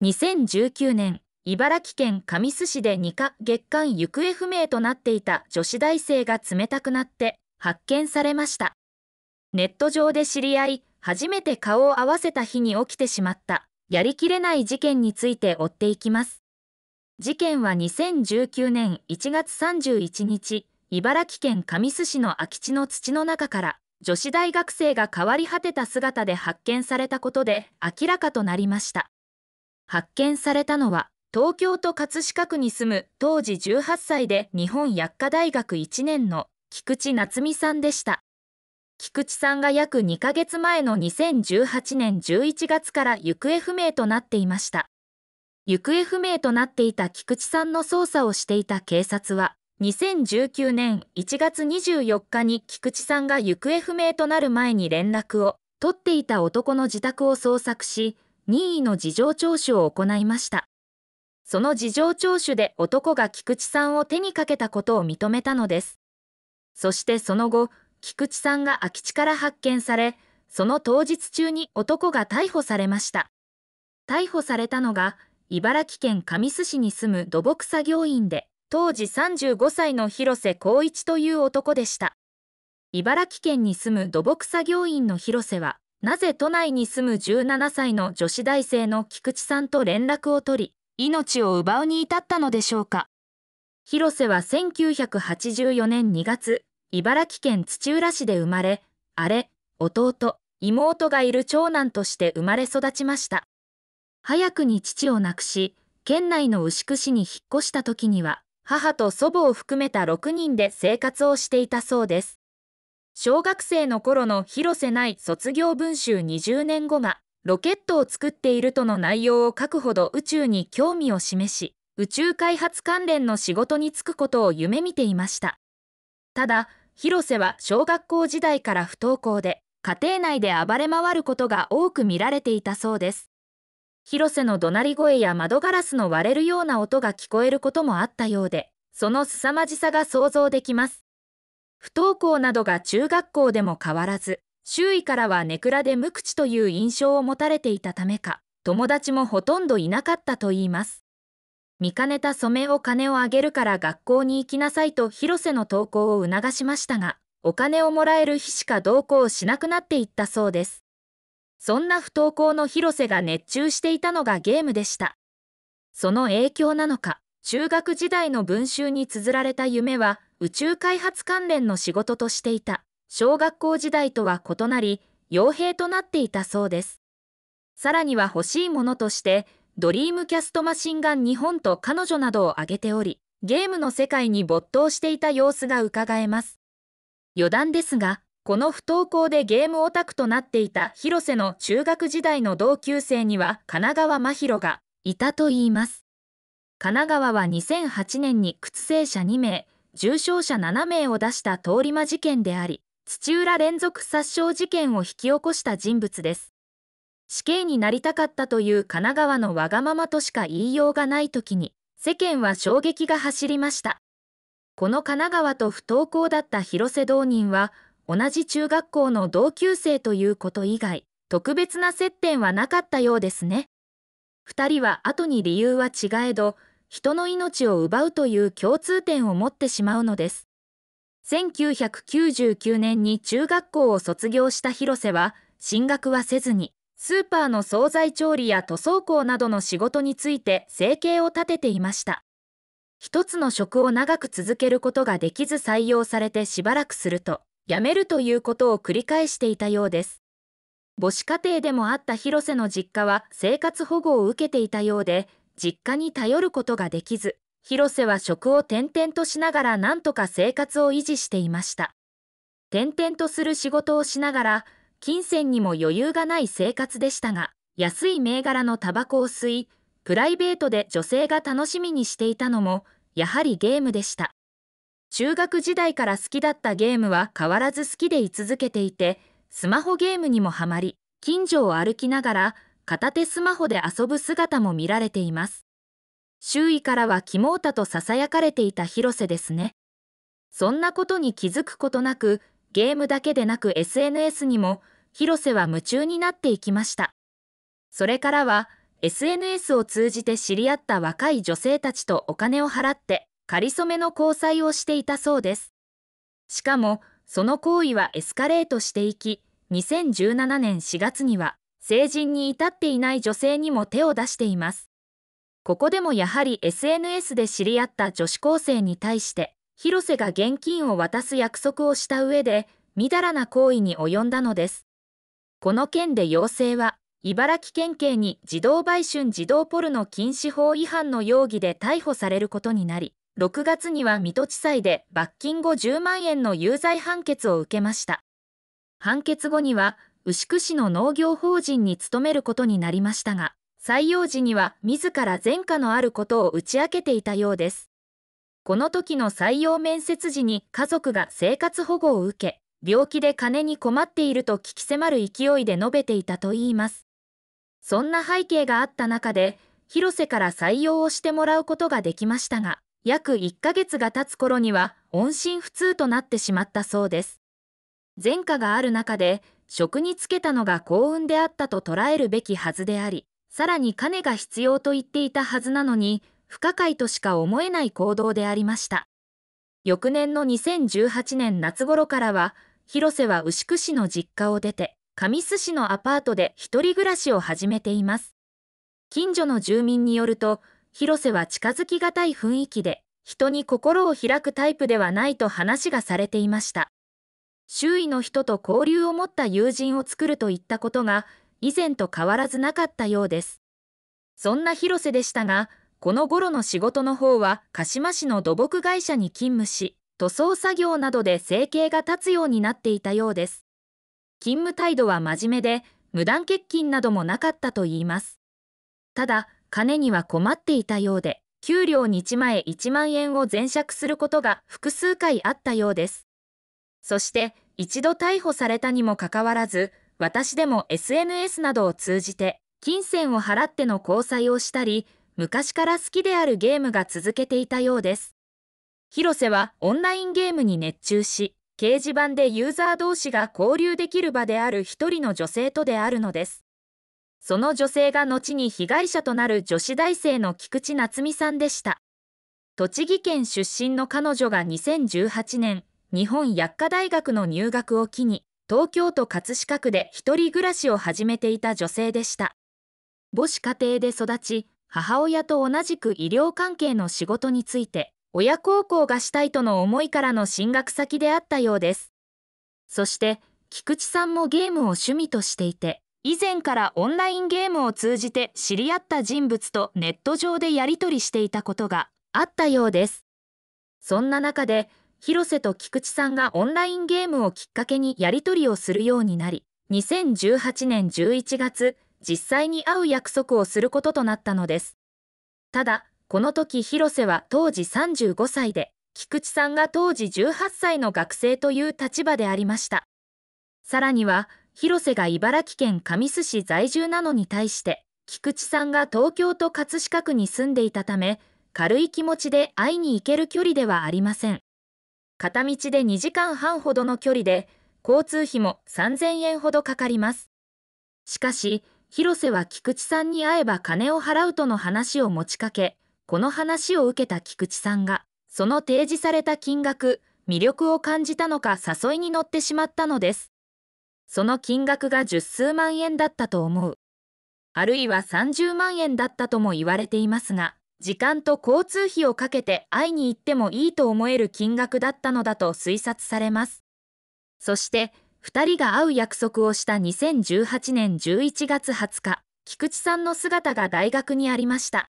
2019年、茨城県神栖市で2か月間行方不明となっていた女子大生が冷たくなって発見されました。ネット上で知り合い、初めて顔を合わせた日に起きてしまった、やりきれない事件について追っていきます。事件は2019年1月31日、茨城県神栖市の空き地の土の中から、女子大学生が変わり果てた姿で発見されたことで明らかとなりました。発見されたのは、東京都葛飾区に住む当時18歳で日本薬科大学1年の菊池夏美さんでした。菊池さんが約2ヶ月前の2018年11月から行方不明となっていました。行方不明となっていた菊池さんの捜査をしていた警察は、2019年1月24日に菊池さんが行方不明となる前に連絡を取っていた男の自宅を捜索し、任意の事情聴取を行いました。その事情聴取で男が菊池さんを手にかけたことを認めたのです。そしてその後、菊池さんが空き地から発見され、その当日中に男が逮捕されました。逮捕されたのが、茨城県神栖市に住む土木作業員で、当時35歳の広瀬光一という男でした。茨城県に住む土木作業員の広瀬は、なぜ都内に住む17歳の女子大生の菊池さんと連絡を取り、命を奪うに至ったのでしょうか。広瀬は1984年2月、茨城県土浦市で生まれ、姉、弟、妹がいる長男として生まれ育ちました。早くに父を亡くし、県内の牛久市に引っ越した時には、母と祖母を含めた6人で生活をしていたそうです。小学生の頃の広瀬ない卒業文集20年後がロケットを作っているとの内容を書くほど宇宙に興味を示し宇宙開発関連の仕事に就くことを夢見ていましたただ広瀬は小学校時代から不登校で家庭内で暴れ回ることが多く見られていたそうです広瀬の怒鳴り声や窓ガラスの割れるような音が聞こえることもあったようでその凄まじさが想像できます不登校などが中学校でも変わらず、周囲からはネクラで無口という印象を持たれていたためか、友達もほとんどいなかったといいます。見かねた染めを金をあげるから学校に行きなさいと広瀬の投稿を促しましたが、お金をもらえる日しか同行しなくなっていったそうです。そんな不登校の広瀬が熱中していたのがゲームでした。その影響なのか、中学時代の文集に綴られた夢は、宇宙開発関連の仕事としていた小学校時代とは異なり傭兵となっていたそうですさらには欲しいものとしてドリームキャストマシンガン日本と彼女などを挙げておりゲームの世界に没頭していた様子がうかがえます余談ですがこの不登校でゲームオタクとなっていた広瀬の中学時代の同級生には神奈川真弘がいたといいます神奈川は2008年に屈生者2名重傷者7名を出した通り魔事件であり、土浦連続殺傷事件を引き起こした人物です。死刑になりたかったという神奈川のわがままとしか言いようがない時に、世間は衝撃が走りました。この神奈川と不登校だった広瀬道人は、同じ中学校の同級生ということ以外、特別な接点はなかったようですね。2人は後に理由は違えど、人の命を奪うという共通点を持ってしまうのです。1999年に中学校を卒業した広瀬は、進学はせずに、スーパーの総菜調理や塗装工などの仕事について生計を立てていました。一つの職を長く続けることができず採用されてしばらくすると、辞めるということを繰り返していたようです。母子家庭でもあった広瀬の実家は生活保護を受けていたようで、実家に頼ることができず、広瀬は職を転々としながらんとか生活を維持していました。転々とする仕事をしながら、金銭にも余裕がない生活でしたが、安い銘柄のタバコを吸い、プライベートで女性が楽しみにしていたのも、やはりゲームでした。中学時代から好きだったゲームは変わらず好きでい続けていて、スマホゲームにもハマり、近所を歩きながら、片手スマホで遊ぶ姿も見られています。周囲からはキモータと囁かれていた広瀬ですね。そんなことに気づくことなく、ゲームだけでなく SNS にも、広瀬は夢中になっていきました。それからは、SNS を通じて知り合った若い女性たちとお金を払って、かりそめの交際をしていたそうです。しかも、その行為はエスカレートしていき、2017年4月には、成人に至っていない女性にも手を出しています。ここでもやはり SNS で知り合った女子高生に対して、広瀬が現金を渡す約束をした上で、みだらな行為に及んだのです。この件で要請は、茨城県警に児童売春児童ポルノ禁止法違反の容疑で逮捕されることになり、6月には水戸地裁で罰金後10万円の有罪判決を受けました。判決後には、牛久市の農業法人に勤めることになりましたが、採用時には自ら前科のあることを打ち明けていたようです。この時の採用面接時に家族が生活保護を受け、病気で金に困っていると聞き迫る勢いで述べていたといいます。そんな背景があった中で、広瀬から採用をしてもらうことができましたが、約1ヶ月が経つ頃には音信不通となってしまったそうです。前科がある中で、職に就けたのが幸運であったと捉えるべきはずであり、さらに金が必要と言っていたはずなのに、不可解としか思えない行動でありました。翌年の2018年夏頃からは、広瀬は牛久市の実家を出て、上栖市のアパートで一人暮らしを始めています。近所の住民によると、広瀬は近づきがたい雰囲気で、人に心を開くタイプではないと話がされていました。周囲の人と交流を持った友人を作るといったことが以前と変わらずなかったようです。そんな広瀬でしたが、この頃の仕事の方は鹿島市の土木会社に勤務し、塗装作業などで生計が立つようになっていたようです。勤務態度は真面目で、無断欠勤などもなかったといいます。ただ、金には困っていたようで、給料に前1万円を全借することが複数回あったようです。そして一度逮捕されたにもかかわらず、私でも SNS などを通じて金銭を払っての交際をしたり、昔から好きであるゲームが続けていたようです。広瀬はオンラインゲームに熱中し、掲示板でユーザー同士が交流できる場である一人の女性とであるのです。その女性が後に被害者となる女子大生の菊池夏美さんでした。栃木県出身の彼女が2018年、日本薬科大学の入学を機に、東京都葛飾区で一人暮らしを始めていた女性でした。母子家庭で育ち、母親と同じく医療関係の仕事について、親孝行がしたいとの思いからの進学先であったようです。そして、菊池さんもゲームを趣味としていて、以前からオンラインゲームを通じて知り合った人物とネット上でやり取りしていたことがあったようです。そんな中で、広瀬と菊池さんがオンラインゲームをきっかけにやり取りをするようになり、2018年11月、実際に会う約束をすることとなったのです。ただ、この時広瀬は当時35歳で、菊池さんが当時18歳の学生という立場でありました。さらには、広瀬が茨城県神栖市在住なのに対して、菊池さんが東京と葛飾区に住んでいたため、軽い気持ちで会いに行ける距離ではありません。片道で2時間半ほどの距離で、交通費も3000円ほどかかります。しかし、広瀬は菊池さんに会えば金を払うとの話を持ちかけ、この話を受けた菊池さんが、その提示された金額、魅力を感じたのか誘いに乗ってしまったのです。その金額が十数万円だったと思う。あるいは30万円だったとも言われていますが、時間と交通費をかけて会いに行ってもいいと思える金額だったのだと推察されます。そして、2人が会う約束をした2018年11月20日、菊池さんの姿が大学にありました。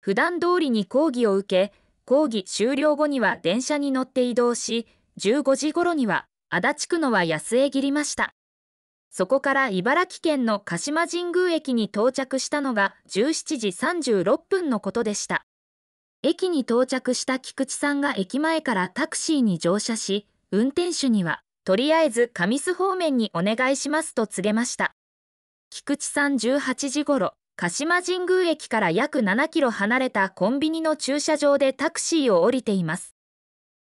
普段通りに講義を受け、講義終了後には電車に乗って移動し、15時頃には足立区のは安江切りました。そこから茨城県の鹿島神宮駅に到着したのが17時36分のことでした。駅に到着した菊池さんが駅前からタクシーに乗車し、運転手には、とりあえず上須方面にお願いしますと告げました。菊池さん18時ごろ、鹿島神宮駅から約7キロ離れたコンビニの駐車場でタクシーを降りています。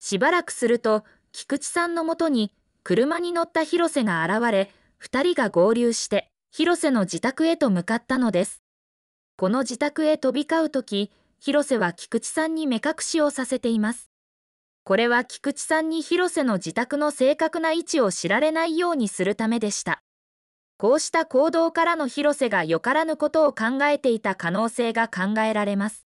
しばらくすると、菊池さんのもとに車に乗った広瀬が現れ、二人が合流して、広瀬の自宅へと向かったのです。この自宅へ飛び交うとき、広瀬は菊池さんに目隠しをさせています。これは菊池さんに広瀬の自宅の正確な位置を知られないようにするためでした。こうした行動からの広瀬がよからぬことを考えていた可能性が考えられます。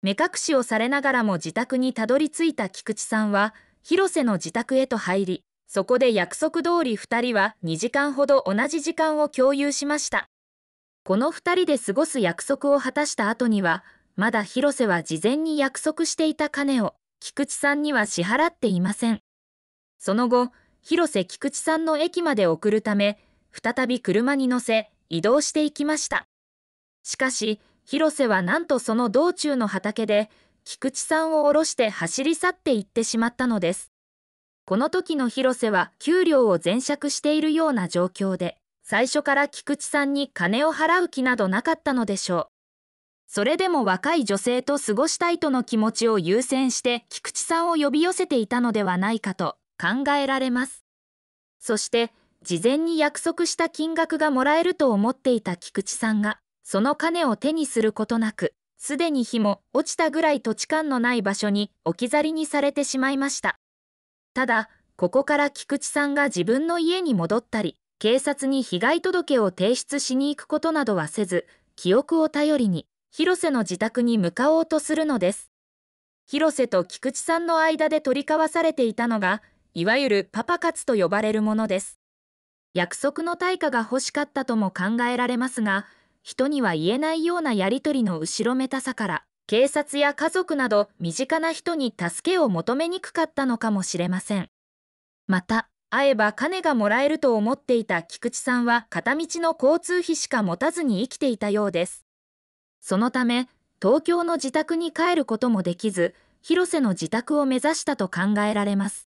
目隠しをされながらも自宅にたどり着いた菊池さんは、広瀬の自宅へと入り、そこで約束通り2人は2時間ほど同じ時間を共有しました。この2人で過ごす約束を果たした後には、まだ広瀬は事前に約束していた金を菊池さんには支払っていません。その後、広瀬菊池さんの駅まで送るため、再び車に乗せ移動していきました。しかし、広瀬はなんとその道中の畑で、菊池さんを降ろして走り去っていってしまったのです。この時の広瀬は給料を全借しているような状況で、最初から菊池さんに金を払う気などなかったのでしょう。それでも若い女性と過ごしたいとの気持ちを優先して菊池さんを呼び寄せていたのではないかと考えられます。そして、事前に約束した金額がもらえると思っていた菊池さんが、その金を手にすることなく、すでに日も落ちたぐらい土地勘のない場所に置き去りにされてしまいました。ただ、ここから菊池さんが自分の家に戻ったり、警察に被害届を提出しに行くことなどはせず、記憶を頼りに、広瀬の自宅に向かおうとするのです。広瀬と菊池さんの間で取り交わされていたのが、いわゆるパパ活と呼ばれるものです。約束の対価が欲しかったとも考えられますが、人には言えないようなやりとりの後ろめたさから、警察や家族など身近な人に助けを求めにくかったのかもしれません。また、会えば金がもらえると思っていた菊池さんは片道の交通費しか持たずに生きていたようです。そのため、東京の自宅に帰ることもできず、広瀬の自宅を目指したと考えられます。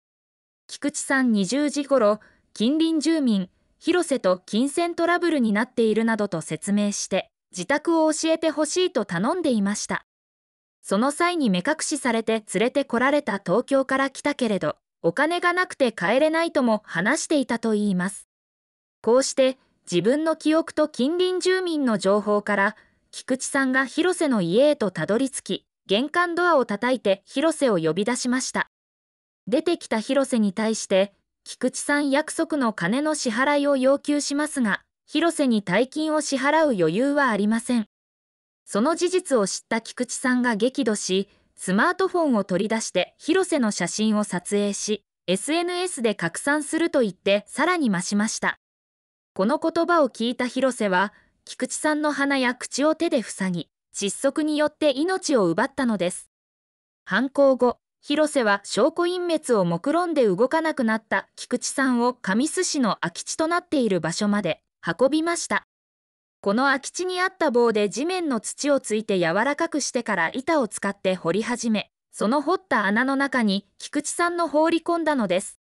菊池さん20時ごろ近隣住民、広瀬と金銭トラブルになっているなどと説明して、自宅を教えてほしいと頼んでいました。その際に目隠しされて連れてこられた東京から来たけれど、お金がなくて帰れないとも話していたといいます。こうして自分の記憶と近隣住民の情報から菊池さんが広瀬の家へとたどり着き玄関ドアを叩いて広瀬を呼び出しました出てきた広瀬に対して菊池さん約束の金の支払いを要求しますが広瀬に大金を支払う余裕はありませんその事実を知った菊池さんが激怒し、スマートフォンを取り出して広瀬の写真を撮影し、SNS で拡散すると言ってさらに増しました。この言葉を聞いた広瀬は、菊池さんの鼻や口を手で塞ぎ、窒息によって命を奪ったのです。犯行後、広瀬は証拠隠滅を目論んで動かなくなった菊池さんを神栖市の空き地となっている場所まで運びました。この空き地にあった棒で地面の土をついて柔らかくしてから板を使って掘り始め、その掘った穴の中に菊池さんの放り込んだのです。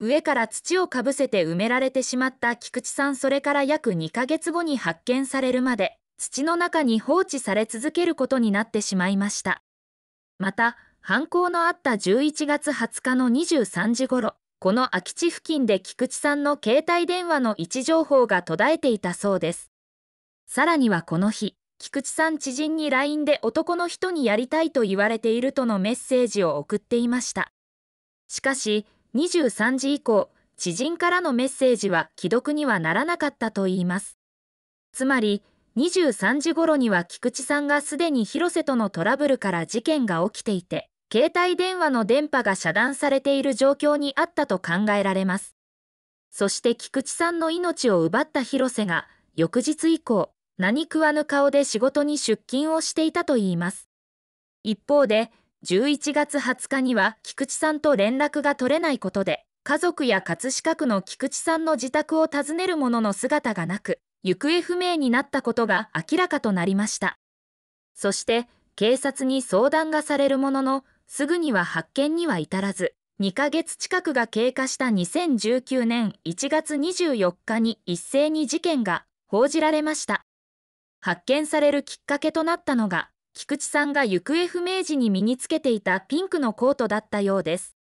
上から土をかぶせて埋められてしまった菊池さんそれから約2ヶ月後に発見されるまで、土の中に放置され続けることになってしまいました。また、犯行のあった11月20日の23時ごろこの空き地付近で菊池さんの携帯電話の位置情報が途絶えていたそうです。さらにはこの日、菊池さん知人に LINE で男の人にやりたいと言われているとのメッセージを送っていました。しかし、23時以降、知人からのメッセージは既読にはならなかったといいます。つまり、23時頃には菊池さんがすでに広瀬とのトラブルから事件が起きていて、携帯電話の電波が遮断されている状況にあったと考えられます。そして菊池さんの命を奪った広瀬が、翌日以降、何食わぬ顔で仕事に出勤をしていたといいます。一方で、11月20日には菊池さんと連絡が取れないことで、家族や葛飾区の菊池さんの自宅を訪ねる者の姿がなく、行方不明になったことが明らかとなりました。そして、警察に相談がされるものの、すぐには発見には至らず、2ヶ月近くが経過した2019年1月24日に一斉に事件が報じられました。発見されるきっかけとなったのが、菊池さんが行方不明時に身につけていたピンクのコートだったようです。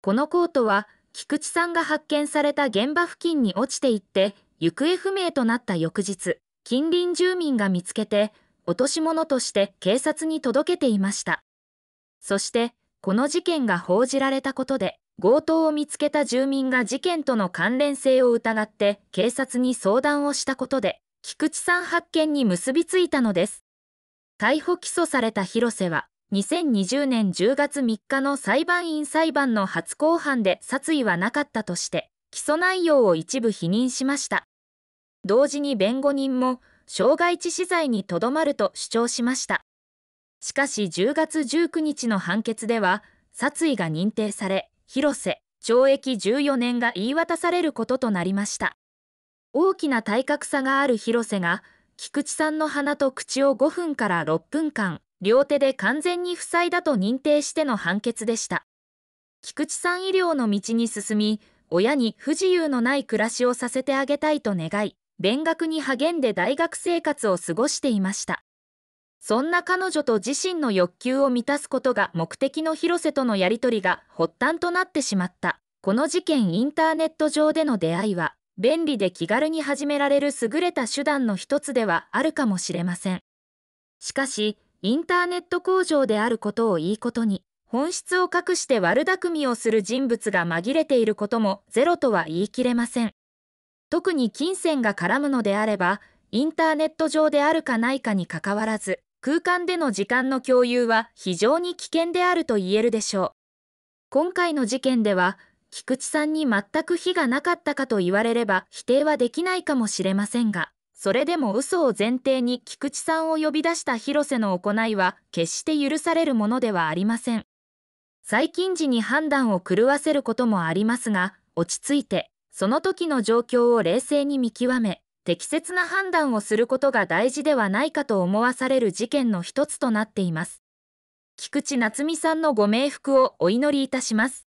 このコートは、菊池さんが発見された現場付近に落ちていって、行方不明となった翌日、近隣住民が見つけて、落とし物として警察に届けていました。そして、この事件が報じられたことで、強盗を見つけた住民が事件との関連性を疑って警察に相談をしたことで、菊池さん発見に結びついたのです。逮捕起訴された広瀬は、2020年10月3日の裁判員裁判の初公判で殺意はなかったとして、起訴内容を一部否認しました。同時に弁護人も、傷害致死罪にとどまると主張しました。しかし10月19日の判決では、殺意が認定され、広瀬、懲役14年が言い渡されることとなりました。大きな体格差がある広瀬が、菊池さんの鼻と口を5分から6分間、両手で完全に塞いだと認定しての判決でした。菊池さん医療の道に進み、親に不自由のない暮らしをさせてあげたいと願い、勉学に励んで大学生活を過ごしていました。そんな彼女と自身の欲求を満たすことが目的の広瀬とのやり取りが発端となってしまった。この事件インターネット上での出会いは、便利で気軽に始められる優れた手段の一つではあるかもしれません。しかし、インターネット工場であることをいいことに、本質を隠して悪巧みをする人物が紛れていることもゼロとは言い切れません。特に金銭が絡むのであれば、インターネット上であるかないかにかかわらず、空間での時間の共有は非常に危険であると言えるでしょう。今回の事件では、菊池さんに全く非がなかったかと言われれば否定はできないかもしれませんが、それでも嘘を前提に菊池さんを呼び出した広瀬の行いは決して許されるものではありません。最近時に判断を狂わせることもありますが、落ち着いて、その時の状況を冷静に見極め、適切な判断をすることが大事ではないかと思わされる事件の一つとなっています。菊池夏美さんのご冥福をお祈りいたします。